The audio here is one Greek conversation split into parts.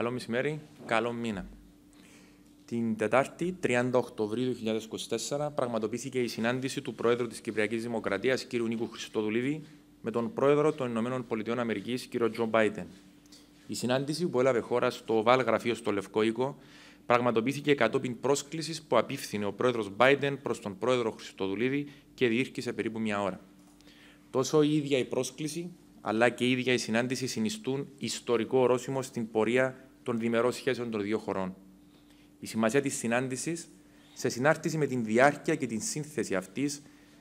Καλό μεσημέρι, καλό μήνα. Την Τετάρτη, 30 Οκτωβρίου 2024, πραγματοποιήθηκε η συνάντηση του Πρόεδρου της Κυπριακής Δημοκρατίας, κ. Νίκου Χρυστοδουλίδη, με τον Πρόεδρο των ΗΠΑ, κ. Τζο Μπάιντεν. Η συνάντηση που έλαβε χώρα στο Βάλ Γραφείο στο Λευκό Οίκο πραγματοποιήθηκε κατόπιν πρόσκλησης που απίφθινε ο Πρόεδρος Μπάιτεν προς τον Πρόεδρο Χριστοδουλίδη και διήρκησε περίπου μια ώρα. Τόσο η ίδια η πρόσκληση αλλά και η ίδια η συνάντηση συνιστούν ιστορικό ορόσημο στην πορεία των διμερών σχέσεων των δύο χωρών. Η σημασία της συνάντησης, σε συνάρτηση με την διάρκεια και την σύνθεση αυτής,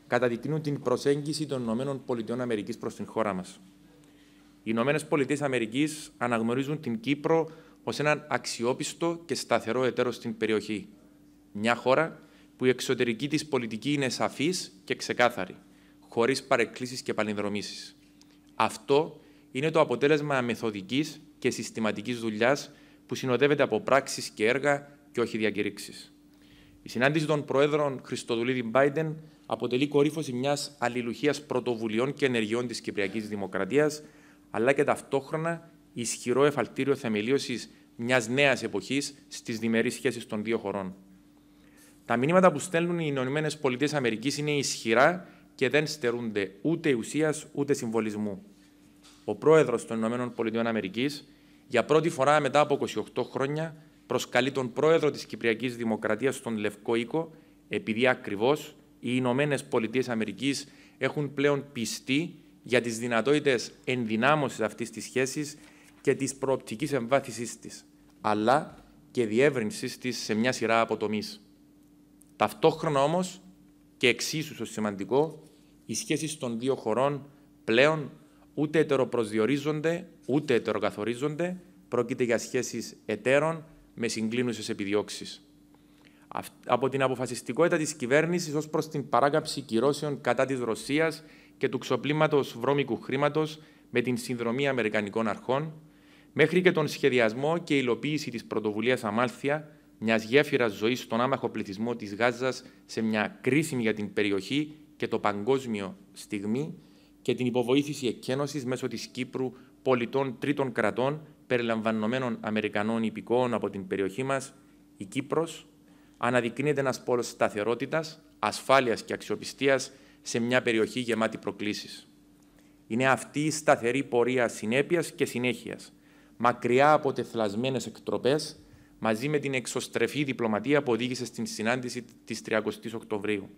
καταδεικνύουν την προσέγγιση των ΗΠΑ προς την χώρα μας. Οι ΗΠΑ αναγνωρίζουν την Κύπρο ως έναν αξιόπιστο και σταθερό εταίρο στην περιοχή. Μια χώρα που η εξωτερική της πολιτική είναι σαφής και ξεκάθαρη, χωρίς παρεκκλήσεις και παλινδρομήσεις. Αυτό είναι το αποτέλεσμα μεθοδικής και συστηματικής δουλειάς που συνοδεύεται από πράξεις και έργα και όχι διακηρύξεις. Η συνάντηση των Προέδρων Χριστοδουλίδη Μπάιντεν αποτελεί κορύφωση μιας αλληλουχίας πρωτοβουλειών και ενεργειών της Κυπριακής Δημοκρατίας, αλλά και ταυτόχρονα ισχυρό εφαλτήριο θεμελίωσης μιας νέας εποχής στις διμερείς σχέσεις των δύο χωρών. Τα μηνύματα που στέλνουν οι ΗΠΑ είναι ισχυρά και δεν στερούνται ούτε ουσίας ούτε συμβολισμού ο πρόεδρος των ΗΠΑ για πρώτη φορά μετά από 28 χρόνια προσκαλεί τον πρόεδρο της Κυπριακής Δημοκρατίας στον Λευκό Οίκο, επειδή ακριβώς οι Ηνωμένε Πολιτείες Αμερικής έχουν πλέον πιστεί για τις δυνατότητες ενδυνάμωσης αυτής της σχέσης και της προοπτικής εμβάθυνση της, αλλά και διεύρυνσης της σε μια σειρά από Ταυτόχρονα όμως και εξίσου σημαντικό, οι σχέσεις των δύο χωρών πλέον ούτε ετεροπροσδιορίζονται, ούτε ετεροκαθορίζονται. Πρόκειται για σχέσεις εταίρων με συγκλίνουσες επιδιώξεις. Από την αποφασιστικότητα της κυβέρνησης ως προς την παράκαψη κυρώσεων κατά της Ρωσίας και του ξοπλήματος βρώμικου χρήματος με την συνδρομή Αμερικανικών αρχών, μέχρι και τον σχεδιασμό και υλοποίηση της πρωτοβουλίας Αμάλθια, μιας γέφυρας ζωής στον άμαχο πληθυσμό της Γάζας σε μια κρίσιμη για την περιοχή και το παγκόσμιο στιγμή, και την υποβοήθηση εκένωσης μέσω της Κύπρου πολιτών τρίτων κρατών περιλαμβανομένων Αμερικανών υπηκόων από την περιοχή μας, η Κύπρος αναδεικνύεται ένας πόλος σταθερότητας, ασφάλειας και αξιοπιστίας σε μια περιοχή γεμάτη προκλήσεις. Είναι αυτή η σταθερή πορεία συνέπειας και συνέχειας, μακριά από τεθλασμένες εκτροπές, μαζί με την εξωστρεφή διπλωματία που οδήγησε στην συνάντηση της 30 Οκτωβρίου.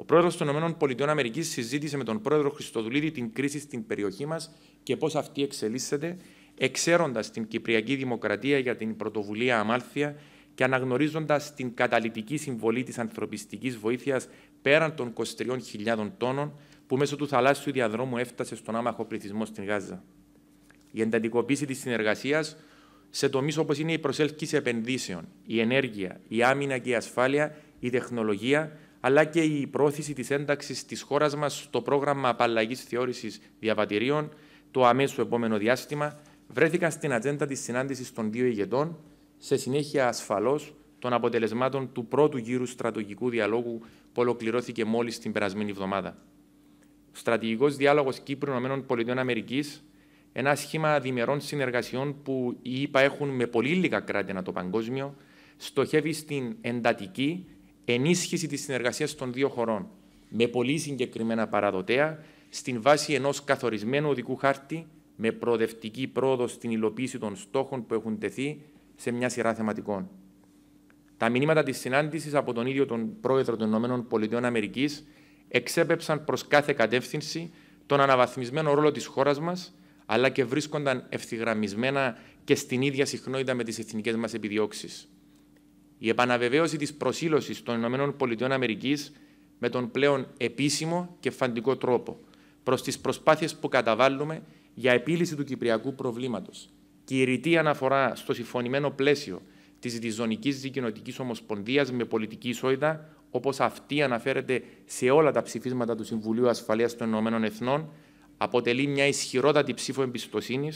Ο πρόεδρος των ΗΠΑ συζήτησε με τον πρόεδρο Χριστοδουλίδη την κρίση στην περιοχή μας και πώς αυτή εξελίσσεται, εξαίροντας την Κυπριακή Δημοκρατία για την πρωτοβουλία Αμάλθια και αναγνωρίζοντας την καταλητική συμβολή της ανθρωπιστικής βοήθειας πέραν των 23.000 τόνων που μέσω του θαλάσσιου διαδρόμου έφτασε στον άμαχο πληθυσμό στην Γάζα. Η εντατικοποίηση της συνεργασίας σε τομείς όπως είναι η προσέλκυση επενδύσεων, η ενέργεια, η άμυνα και η ασφάλεια, η τεχνολογία, αλλά και η πρόθεση της ένταξης της χώρας μας στο πρόγραμμα απαλλαγής θεώρησης διαβατηρίων το αμέσω επόμενο διάστημα βρέθηκαν στην ατζέντα της συνάντησης των δύο ηγετών σε συνέχεια ασφαλώς των αποτελεσμάτων του πρώτου γύρου στρατογικού διαλόγου που ολοκληρώθηκε μόλις την περασμένη εβδομάδα. Ο στρατηγικός διάλογος Κύπρου-ΗΠΑ ένα σχήμα διμερών συνεργασιών που οι ΗΠΑ έχουν με πολύ λίγα κράτη ανά το παγκόσμιο, στοχεύει στην εντατική ενίσχυση της συνεργασίας των δύο χωρών με πολύ συγκεκριμένα παραδοτέα στην βάση ενός καθορισμένου οδικού χάρτη με προοδευτική πρόοδο στην υλοποίηση των στόχων που έχουν τεθεί σε μια σειρά θεματικών. Τα μηνύματα της συνάντησης από τον ίδιο τον πρόεδρο των ΗΠΑ εξέπεψαν προς κάθε κατεύθυνση τον αναβαθμισμένο ρόλο της χώρας μας, αλλά και βρίσκονταν ευθυγραμμισμένα και στην ίδια συχνότητα με τις εθνικές μας επιδιώξεις η επαναβεβαίωση της προσήλωσης των ΗΠΑ με τον πλέον επίσημο και φαντικό τρόπο προς τις προσπάθειες που καταβάλουμε για επίλυση του κυπριακού προβλήματος. και η ρητή αναφορά στο συμφωνημένο πλαίσιο της Διζωνικής Δικοινοτικής ομοσπονδίας με πολιτική ισότητα, όπως αυτή αναφέρεται σε όλα τα ψηφίσματα του Συμβουλίου Ασφαλείας των ΗΠΑ αποτελεί μια ισχυρότατη ψήφο εμπιστοσύνης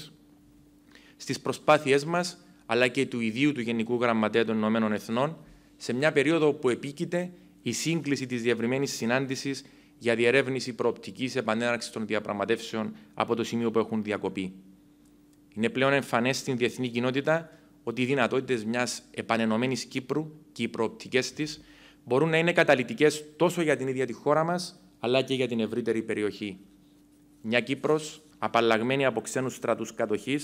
στις προσπάθειές μας αλλά και του ιδίου του Γενικού Γραμματέα των Ηνωμένων Εθνών, σε μια περίοδο που επίκειται η σύγκληση της διευρυμένης συνάντησης για διερεύνηση προοπτικής επανέναρξης των διαπραγματεύσεων από το σημείο που έχουν διακοπεί. Είναι πλέον εμφανές στην διεθνή κοινότητα ότι οι δυνατότητες μιας επανενωμένης Κύπρου και οι προοπτικές της μπορούν να είναι καταλητικές τόσο για την ίδια τη χώρα μας, αλλά και για την ευρύτερη περιοχή. Μια Κύπρος απαλλαγμένη από ξένους στρατούς κατοχής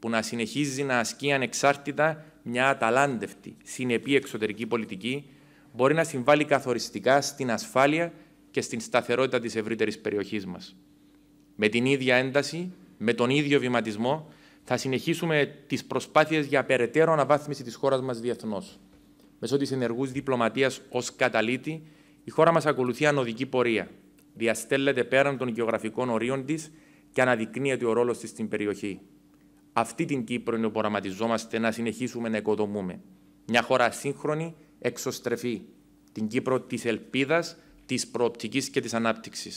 που να συνεχίζει να ασκεί ανεξάρτητα μια αταλάντευτη, συνεπή εξωτερική πολιτική, μπορεί να συμβάλλει καθοριστικά στην ασφάλεια και στην σταθερότητα της ευρύτερης περιοχής μας. Με την ίδια ένταση, με τον ίδιο βηματισμό, θα συνεχίσουμε τις προσπάθειες για περαιτέρω αναβάθμιση της χώρας μας διεθνώς. Μέσω της ενεργούς διπλωματίας ως καταλήτη, η χώρα μας ακολουθεί ανωδική πορεία. Διαστέλλεται πέραν των γεωγραφικών ορίων της και αναδεικνύεται ο ρόλος της στην περιοχή αυτή την Κύπρο είναι που να συνεχίσουμε να οικοδομούμε. Μια χώρα σύγχρονη, εξωστρεφή. Την Κύπρο της ελπίδας, της προοπτικής και της ανάπτυξης.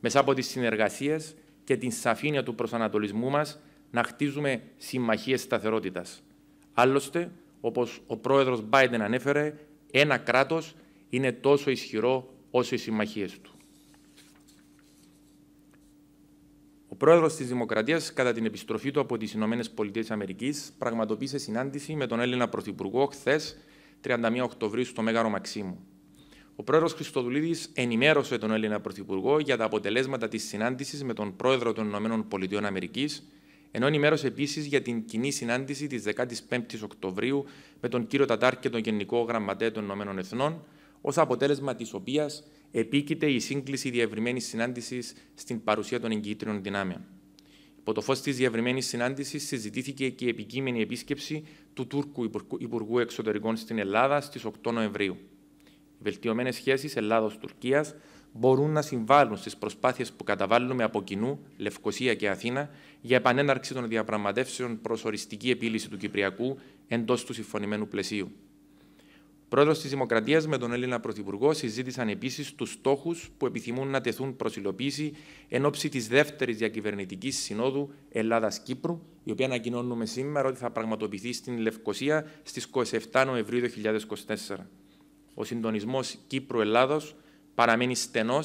Μέσα από τις συνεργασίες και την σαφήνεια του προσανατολισμού μας να χτίζουμε συμμαχίες σταθερότητας. Άλλωστε, όπως ο πρόεδρος Biden ανέφερε, ένα κράτος είναι τόσο ισχυρό όσο οι συμμαχίες του. πρόεδρος της Δημοκρατίας, κατά την επιστροφή του από τις ΗΠΑ, πραγματοποίησε συνάντηση με τον Έλληνα Πρωθυπουργό χθες, 31 Οκτωβρίου, στο Μέγαρο Μαξίμου. Ο πρόεδρος Χριστοδουλίδης ενημέρωσε τον Έλληνα Πρωθυπουργό για τα αποτελέσματα της συνάντησης με τον πρόεδρο των ΗΠΑ, ενώ ενημέρωσε επίσης για την κοινή συνάντηση της 15η Οκτωβρίου με τον κύριο Τατάρ και τον Γενικό Γραμματέα των ΗΠΑ, ως αποτέλεσμα της οποίας επίκειται η σύγκληση διευρυμένης συνάντησης στην παρουσία των εγκύτριων δυνάμεων. Υπό το φως της διευρυμένης συνάντησης, συζητήθηκε και η επικείμενη επίσκεψη του Τούρκου Υπουργού Εξωτερικών στην Ελλάδα στις 8 Νοεμβρίου. Οι βελτιωμένες σχέσεις Ελλάδο-Τουρκία μπορούν να συμβάλλουν στις προσπάθειες που καταβάλουμε από κοινού, Λευκοσία και Αθήνα, για επανέναρξη των διαπραγματεύσεων προς οριστική επίλυση του Κυπριακού εντός του συμφωνημένου πλαισίου πρόεδρος της Δημοκρατίας με τον Έλληνα Πρωθυπουργό συζήτησαν επίσης τους στόχους που επιθυμούν να τεθούν προ υλοποίηση εν ώψη της δεύτερης διακυβερνητικής συνόδου Ελλάδα-Κύπρου, η οποία ανακοινώνουμε σήμερα ότι θα πραγματοποιηθεί στην Λευκοσία στις 27 Νοεμβρίου 2024. Ο συντονισμός Κύπρου-Ελλάδο παραμένει στενός,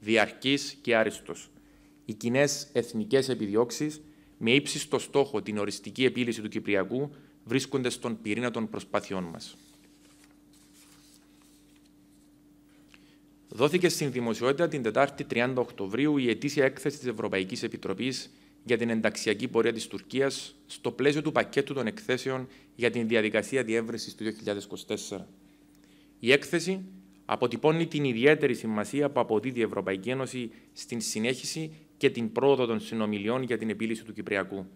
διαρκής και άριστος. Οι κοινές εθνικές επιδιώξεις, με ύψιστο στόχο την οριστική επίλυση του Κυπριακού, βρίσκονται στον πυρήνα των προσπαθειών μας. δόθηκε στην δημοσιότητα την Τετάρτη 30 Οκτωβρίου η ετήσια έκθεση της Ευρωπαϊκής Επιτροπής για την ενταξιακή πορεία της Τουρκίας στο πλαίσιο του πακέτου των εκθέσεων για την διαδικασία διεύρυνσης του 2024. Η έκθεση αποτυπώνει την ιδιαίτερη σημασία που αποδίδει η Ευρωπαϊκή Ένωση στην συνέχιση και την πρόοδο των συνομιλιών για την επίλυση του Κυπριακού.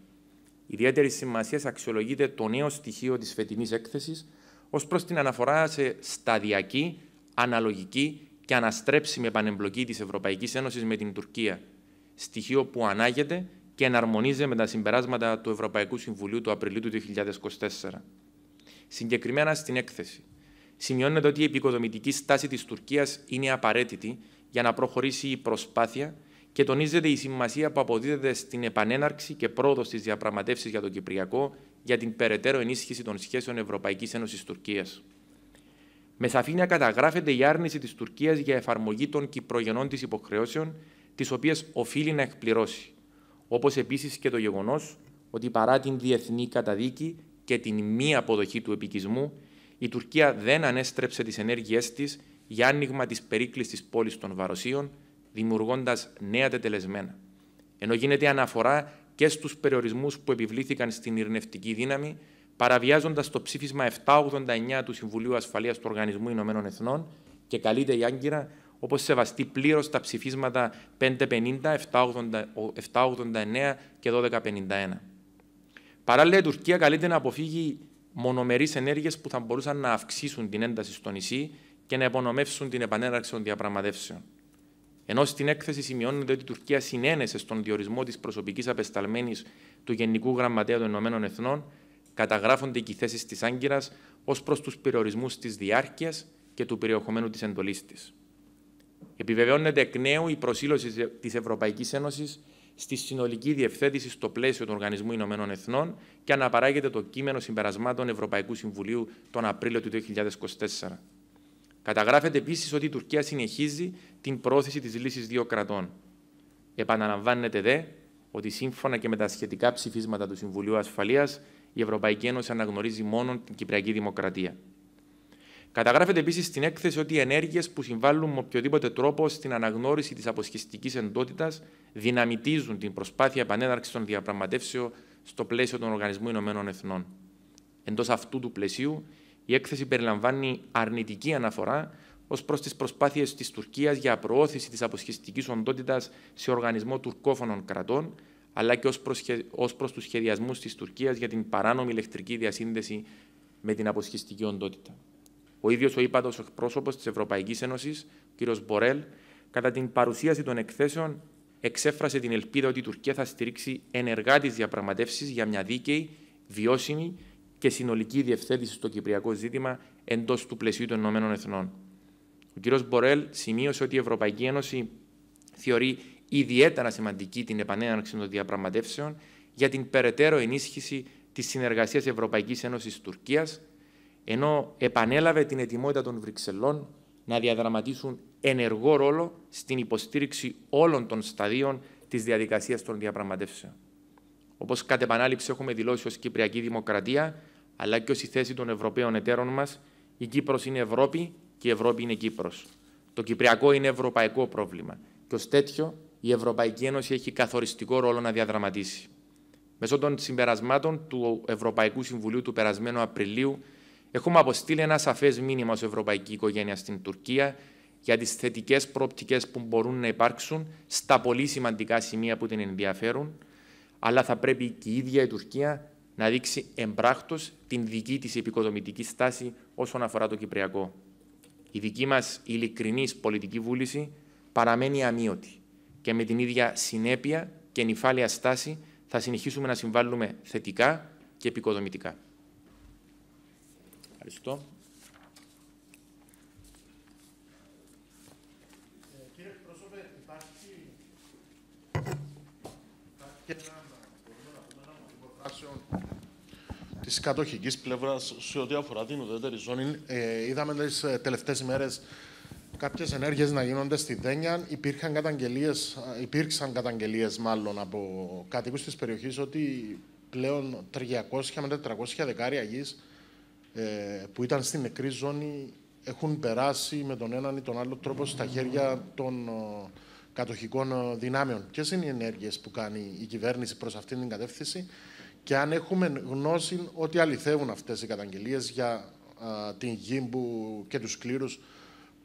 Ιδιαίτερη σημασία αξιολογείται το νέο στοιχείο της φετινής έκθεσης ως προς την αναφορά σε σταδιακή, αναλογική και αναστρέψει με επανεμπλοκή της Ευρωπαϊκής Ένωσης με την Τουρκία. Στοιχείο που ανάγεται και εναρμονίζεται με τα συμπεράσματα του Ευρωπαϊκού Συμβουλίου του Απριλίου του 2024. Συγκεκριμένα στην έκθεση. Σημειώνεται ότι η επικοδομητική στάση της Τουρκίας είναι απαραίτητη για να προχωρήσει η προσπάθεια και τονίζεται η σημασία που αποδίδεται στην επανέναρξη και πρόοδο τη διαπραγματεύσεις για τον Κυπριακό για την περαιτέρω ενίσχυση των σχέσεων Ευρωπαϊκής Ένωση-Τουρκία. Με σαφήνεια καταγράφεται η άρνηση της Τουρκίας για εφαρμογή των κυπρογενών της υποχρεώσεων, τις οποίες οφείλει να εκπληρώσει. Όπως επίσης και το γεγονός ότι παρά την διεθνή καταδίκη και την μη αποδοχή του επικισμού, η Τουρκία δεν ανέστρεψε τις ενέργειές της για άνοιγμα της περίκληση τη πόλης των Βαροσίων, δημιουργώντας νέα τετελεσμένα. Ενώ γίνεται αναφορά και στους περιορισμούς που επιβλήθηκαν στην ειρνευτική δύναμη παραβιάζοντας το ψήφισμα 789 του Συμβουλίου Ασφαλείας του Οργανισμού Ηνωμένων Εθνών και καλείται η Άγκυρα όπως σεβαστεί πλήρως τα ψηφίσματα 550, 789 και 1251. Παράλληλα, η Τουρκία καλείται να αποφύγει μονομερει ενέργειες που θα μπορούσαν να αυξήσουν την ένταση στο νησί και να υπονομεύσουν την επανέναρξη των διαπραγματεύσεων. Ενώ στην έκθεση σημειώνεται ότι η Τουρκία συνένεσε στον διορισμό της προσωπικής απεσταλμένης του Γενικού Γραμματέα των Ηνωμένων Εθνών καταγράφονται και οι θέσεις της Άγκυρας ως προς τους περιορισμούς της διάρκειας και του περιεχομένου της εντολής της. Επιβεβαιώνεται εκ νέου η προσήλωση της ε- Ευρωπαϊκής Ένωσης στη συνολική διευθέτηση στο πλαίσιο του Οργανισμού Ηνωμένων Εθνών και αναπαράγεται το κείμενο συμπερασμάτων Ευρωπαϊκού Συμβουλίου τον Απρίλιο του 2024. Καταγράφεται επίσης ότι η Τουρκία συνεχίζει την πρόθεση της λύσης δύο κρατών. Επαναλαμβάνεται δε ότι σύμφωνα και με τα σχετικά ψηφίσματα του Συμβουλίου Ασφαλείας η Ευρωπαϊκή Ένωση αναγνωρίζει μόνο την Κυπριακή Δημοκρατία. Καταγράφεται επίσης στην έκθεση ότι οι ενέργειες που συμβάλλουν με οποιοδήποτε τρόπο στην αναγνώριση της αποσχιστικής εντότητας δυναμητίζουν την προσπάθεια επανέναρξης των διαπραγματεύσεων στο πλαίσιο των Οργανισμού Ηνωμένων Εθνών. Εντός αυτού του πλαισίου, η έκθεση περιλαμβάνει αρνητική αναφορά ως προς τις προσπάθειες της Τουρκίας για προώθηση της αποσχιστικής οντότητας σε οργανισμό τουρκόφωνων κρατών, αλλά και ως προς τους σχεδιασμούς της Τουρκίας για την παράνομη ηλεκτρική διασύνδεση με την αποσχιστική οντότητα. Ο ίδιος ο ύπατος εκπρόσωπος της Ευρωπαϊκής Ένωσης, κ. Μπορέλ, κατά την παρουσίαση των εκθέσεων, εξέφρασε την ελπίδα ότι η Τουρκία θα στηρίξει ενεργά τις διαπραγματεύσεις για μια δίκαιη, βιώσιμη και συνολική διευθέτηση στο κυπριακό ζήτημα εντός του πλαισίου των ΗΠΑ. Ο κ. Μπορέλ σημείωσε ότι η Ευρωπαϊκή Ένωση θεωρεί ιδιαίτερα σημαντική την επανέναρξη των διαπραγματεύσεων για την περαιτέρω ενίσχυση της συνεργασίας Ευρωπαϊκής Ένωσης Τουρκίας, ενώ επανέλαβε την ετοιμότητα των Βρυξελών να διαδραματίσουν ενεργό ρόλο στην υποστήριξη όλων των σταδίων της διαδικασίας των διαπραγματεύσεων. Όπως κατ' επανάληψη έχουμε δηλώσει ως Κυπριακή Δημοκρατία, αλλά και ως η θέση των Ευρωπαίων εταίρων μας, η Κύπρος είναι Ευρώπη και η Ευρώπη είναι Κύπρος. Το Κυπριακό είναι ευρωπαϊκό πρόβλημα. Και ως τέτοιο η Ευρωπαϊκή Ένωση έχει καθοριστικό ρόλο να διαδραματίσει. Μέσω των συμπερασμάτων του Ευρωπαϊκού Συμβουλίου του περασμένου Απριλίου, έχουμε αποστείλει ένα σαφές μήνυμα ως Ευρωπαϊκή Οικογένεια στην Τουρκία για τις θετικές προοπτικές που μπορούν να υπάρξουν στα πολύ σημαντικά σημεία που την ενδιαφέρουν, αλλά θα πρέπει και η ίδια η Τουρκία να δείξει εμπράκτο την δική της επικοδομητική στάση όσον αφορά το Κυπριακό. Η δική μας ειλικρινής πολιτική βούληση παραμένει αμύωτη και με την ίδια συνέπεια και νυφάλια στάση θα συνεχίσουμε να συμβάλλουμε θετικά και επικοδομητικά. Ευχαριστώ. Της κατοχικής πλευράς, σε ό,τι αφορά την ουδέτερη ζώνη, ε, είδαμε τις ε, τελευταίες ημέρε Κάποιες ενέργειες να γίνονται στη Δένια. Υπήρχαν καταγγελίες, υπήρξαν καταγγελίες μάλλον από κατοίκους της περιοχής ότι πλέον 300 με 400 δεκάρια γης ε, που ήταν στην νεκρή ζώνη έχουν περάσει με τον έναν ή τον άλλο τρόπο στα χέρια των κατοχικών δυνάμεων. Ποιες είναι οι ενέργειες που κάνει η τον αλλο τροπο στα χερια των κατοχικων δυναμεων ποιες ειναι οι ενεργειες που κανει η κυβερνηση προς αυτήν την κατεύθυνση και αν έχουμε γνώση ότι αληθεύουν αυτές οι καταγγελίες για την γη και τους κλήρους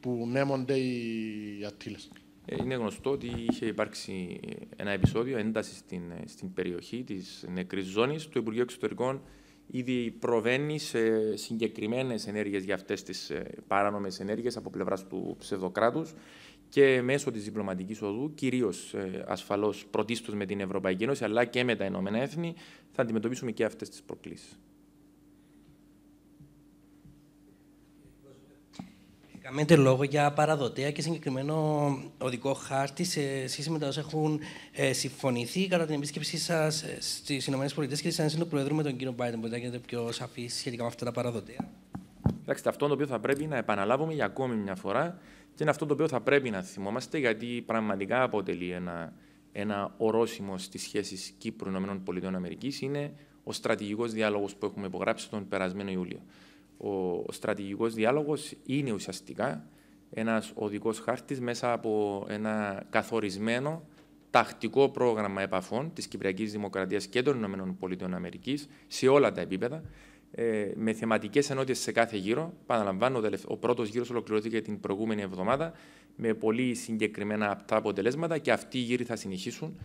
που νέμονται οι ατύλες. Ε, είναι γνωστό ότι είχε υπάρξει ένα επεισόδιο έντασης στην, ε, στην περιοχή της νεκρής ζώνης. Το Υπουργείο Εξωτερικών ήδη προβαίνει σε συγκεκριμένες ενέργειες για αυτές τις ε, παράνομες ενέργειες από πλευράς του ψευδοκράτους και μέσω της διπλωματικής οδού, κυρίως ασφαλώς πρωτίστως με την Ευρωπαϊκή Ένωση αλλά και με τα Ηνωμένα Έθνη, θα αντιμετωπίσουμε και αυτές τις προκλήσεις. Κάνετε λόγο για παραδοτέα και συγκεκριμένο οδικό χάρτη σε σχέση με τα όσα έχουν συμφωνηθεί κατά την επίσκεψή σα στι ΗΠΑ και τη ένωση του Προέδρου με τον κύριο Μπάιντεν. Μπορείτε να γίνετε πιο σαφή σχετικά με αυτά τα παραδοτέα. Κοιτάξτε, αυτό το οποίο θα πρέπει να επαναλάβουμε για ακόμη μια φορά και είναι αυτό το οποίο θα πρέπει να θυμόμαστε, γιατί πραγματικά αποτελεί ένα, ένα ορόσημο στις σχέσεις Κύπρου-ΗΠΑ είναι ο στρατηγικός διάλογος που έχουμε υπογράψει τον περασμένο Ιούλιο ο στρατηγικός διάλογος είναι ουσιαστικά ένας οδικός χάρτης μέσα από ένα καθορισμένο τακτικό πρόγραμμα επαφών της Κυπριακής Δημοκρατίας και των ΗΠΑ σε όλα τα επίπεδα, ε, με θεματικές ενότητες σε κάθε γύρο. Παναλαμβάνω, ο πρώτος γύρος ολοκληρώθηκε την προηγούμενη εβδομάδα με πολύ συγκεκριμένα αυτά αποτελέσματα και αυτοί οι γύροι θα συνεχίσουν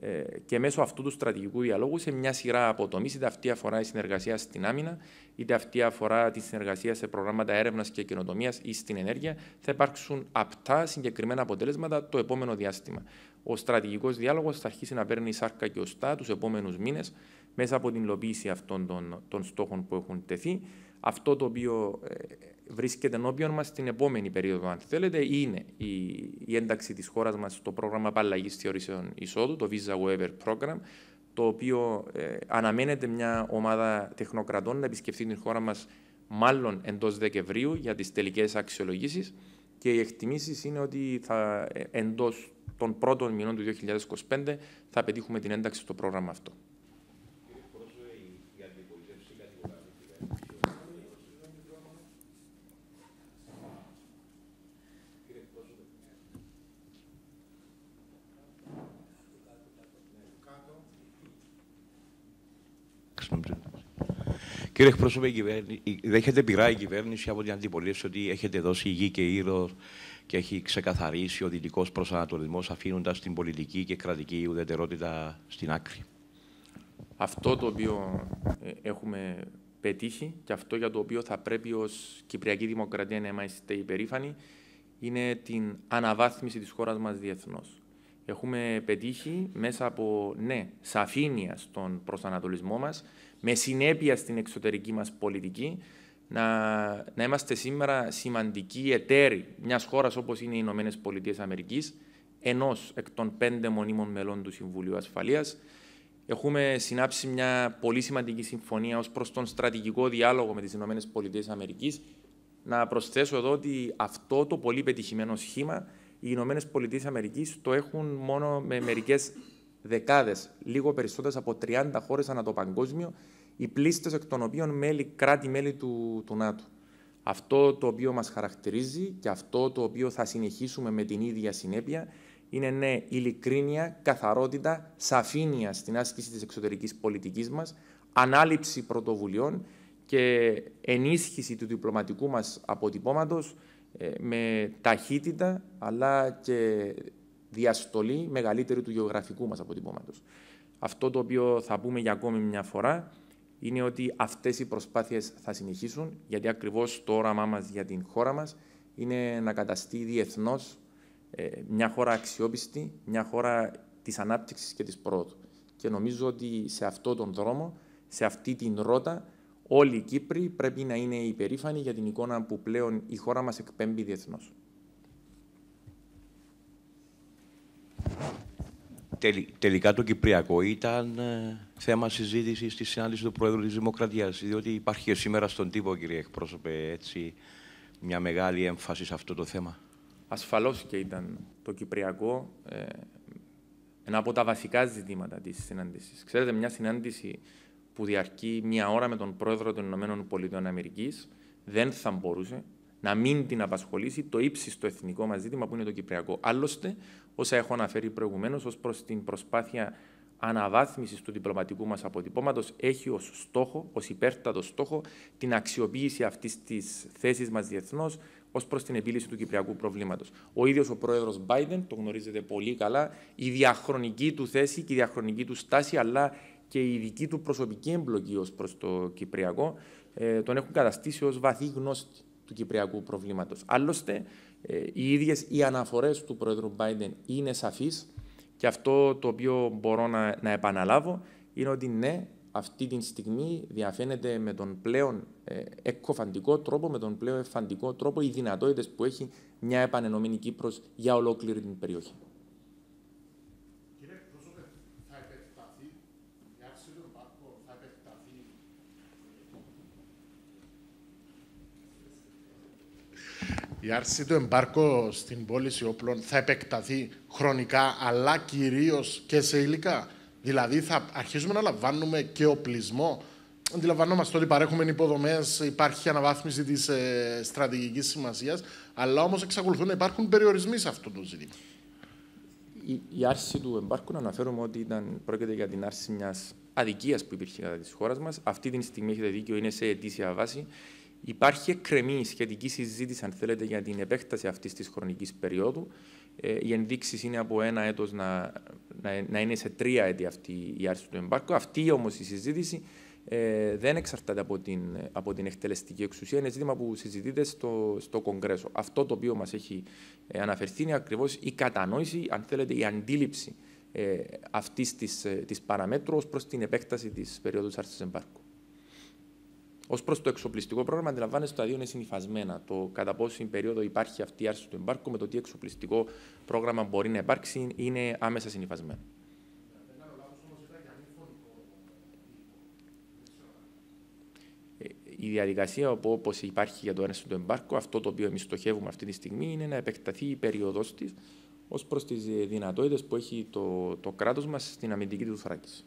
ε, και μέσω αυτού του στρατηγικού διαλόγου σε μια σειρά από τομεί, είτε αυτή αφορά η συνεργασία στην άμυνα, είτε αυτή αφορά τη συνεργασία σε προγράμματα έρευνας και καινοτομίας ή στην ενέργεια, θα υπάρξουν απτά συγκεκριμένα αποτελέσματα το επόμενο διάστημα. Ο στρατηγικός διάλογος θα αρχίσει να παίρνει σάρκα και οστά τους επόμενους μήνες μέσα από την υλοποίηση αυτών των στόχων που έχουν τεθεί αυτό το οποίο ε, βρίσκεται ενώπιον μας την επόμενη περίοδο, αν θέλετε, είναι η, ένταξη της χώρας μας στο πρόγραμμα απαλλαγής θεωρήσεων εισόδου, το Visa Waiver Program, το οποίο ε, αναμένεται μια ομάδα τεχνοκρατών να επισκεφθεί την χώρα μας μάλλον εντός Δεκεμβρίου για τις τελικές αξιολογήσεις. Και οι εκτιμήσεις είναι ότι θα ε, εντός των πρώτων μηνών του 2025 θα πετύχουμε την ένταξη στο πρόγραμμα αυτό. Κύριε εκπρόσωπε, δέχεται πειρά η κυβέρνηση από την αντιπολίτευση ότι έχετε δώσει γη και ήρω και έχει ξεκαθαρίσει ο δυτικός προσανατολισμός, αφήνοντας την πολιτική και κρατική ουδετερότητα στην άκρη. Αυτό το οποίο ε, έχουμε πετύχει και αυτό για το οποίο θα πρέπει ως Κυπριακή Δημοκρατία να είμαστε υπερήφανοι είναι την αναβάθμιση της χώρας μας διεθνώς. Έχουμε πετύχει μέσα από ναι, σαφήνεια στον προσανατολισμό μας, με συνέπεια στην εξωτερική μας πολιτική, να, είμαστε σήμερα σημαντικοί εταίροι μιας χώρας όπως είναι οι Ηνωμένες Πολιτείες Αμερικής, ενός εκ των πέντε μονίμων μελών του Συμβουλίου Ασφαλείας. Έχουμε συνάψει μια πολύ σημαντική συμφωνία ως προς τον στρατηγικό διάλογο με τις ΗΠΑ. Πολιτείες Να προσθέσω εδώ ότι αυτό το πολύ πετυχημένο σχήμα οι Ηνωμένες Πολιτείες Αμερικής το έχουν μόνο με μερικές δεκάδες, λίγο περισσότερες από 30 χώρες ανά το παγκόσμιο, οι πλήστες εκ των οποίων μέλη, κράτη-μέλη του, του ΝΑΤΟ. Αυτό το οποίο μας χαρακτηρίζει και αυτό το οποίο θα συνεχίσουμε με την ίδια συνέπεια είναι ναι, ειλικρίνεια, καθαρότητα, σαφήνεια στην άσκηση της εξωτερικής πολιτικής μας, ανάληψη πρωτοβουλειών και ενίσχυση του διπλωματικού μας αποτυπώματος ε, με ταχύτητα αλλά και διαστολή μεγαλύτερη του γεωγραφικού μας αποτυπώματος. Αυτό το οποίο θα πούμε για ακόμη μια φορά είναι ότι αυτές οι προσπάθειες θα συνεχίσουν, γιατί ακριβώς το όραμά μας για την χώρα μας είναι να καταστεί διεθνώς ε, μια χώρα αξιόπιστη, μια χώρα της ανάπτυξης και της πρόοδου. Και νομίζω ότι σε αυτό τον δρόμο, σε αυτή την ρότα, όλοι οι Κύπροι πρέπει να είναι υπερήφανοι για την εικόνα που πλέον η χώρα μας εκπέμπει διεθνώς. τελικά το Κυπριακό ήταν ε, θέμα συζήτησης στη συνάντηση του Πρόεδρου της Δημοκρατίας. Διότι υπάρχει και σήμερα στον τύπο, κύριε εκπρόσωπε, έτσι, μια μεγάλη έμφαση σε αυτό το θέμα. Ασφαλώς και ήταν το Κυπριακό ε, ένα από τα βασικά ζητήματα της συνάντησης. Ξέρετε, μια συνάντηση που διαρκεί μία ώρα με τον Πρόεδρο των Ηνωμένων Πολιτειών Αμερικής δεν θα μπορούσε να μην την απασχολήσει το ύψιστο εθνικό μας ζήτημα που είναι το Κυπριακό. Άλλωστε, όσα έχω αναφέρει προηγουμένως ως προς την προσπάθεια αναβάθμισης του διπλωματικού μας αποτυπώματος, έχει ως στόχο, ως υπέρτατο στόχο, την αξιοποίηση αυτής της θέσης μας διεθνώς ως προς την επίλυση του κυπριακού προβλήματος. Ο ίδιος ο πρόεδρος Biden, το γνωρίζετε πολύ καλά, η διαχρονική του θέση και η διαχρονική του στάση, αλλά και η δική του προσωπική εμπλοκή ως προς το Κυπριακό, ε, τον έχουν καταστήσει ως βαθύ γνώστη του Κυπριακού προβλήματος. Άλλωστε, ε, οι ίδιες οι αναφορές του Πρόεδρου Μπάιντεν είναι σαφείς και αυτό το οποίο μπορώ να, να επαναλάβω είναι ότι ναι, αυτή τη στιγμή διαφαίνεται με τον πλέον εκοφαντικό τρόπο, με τον πλέον εφαντικό τρόπο οι δυνατότητες που έχει μια επανενωμένη Κύπρος για ολόκληρη την περιοχή. Η άρση του εμπάρκο στην πώληση όπλων θα επεκταθεί χρονικά, αλλά κυρίως και σε υλικά. Δηλαδή θα αρχίσουμε να λαμβάνουμε και οπλισμό. Αντιλαμβανόμαστε ότι παρέχουμε υποδομές, υπάρχει αναβάθμιση της ε, στρατηγικής σημασίας, αλλά όμως εξακολουθούν να υπάρχουν περιορισμοί σε αυτό το ζήτημα. Η, η άρση του εμπάρκου, να αναφέρομαι ότι ήταν, πρόκειται για την άρση μιας αδικίας που υπήρχε κατά της χώρας μας. Αυτή τη στιγμή, έχετε δίκιο, είναι σε αιτήσια βάση. Υπάρχει εκκρεμή σχετική συζήτηση, αν θέλετε, για την επέκταση αυτής της χρονικής περίοδου. Ε, οι ενδείξεις είναι από ένα έτος να, να, να, είναι σε τρία έτη αυτή η άρση του εμπάρκου. Αυτή όμως η συζήτηση ε, δεν εξαρτάται από την, από την εκτελεστική εξουσία. Είναι ζήτημα που συζητείται στο, στο Κογκρέσο. Αυτό το οποίο μας έχει ε, αναφερθεί είναι ακριβώς η κατανόηση, αν θέλετε, η αντίληψη ε, αυτής της ε, παραμέτρου ως προς την επέκταση της περίοδου άρσης εμπάρκου. Ως προς το εξοπλιστικό πρόγραμμα, αντιλαμβάνεστε τα δύο είναι συνυφασμένα. Το κατά πόσο περίοδο υπάρχει αυτή η άρση του εμπάρκου με το τι εξοπλιστικό πρόγραμμα μπορεί να υπάρξει είναι άμεσα συνυφασμένο. η διαδικασία όπου όπως υπάρχει για το ένα του εμπάρκου, αυτό το οποίο εμείς στοχεύουμε αυτή τη στιγμή είναι να επεκταθεί η περίοδος της ως προς τις δυνατότητες που έχει το, το κράτος μας στην αμυντική του θράκηση.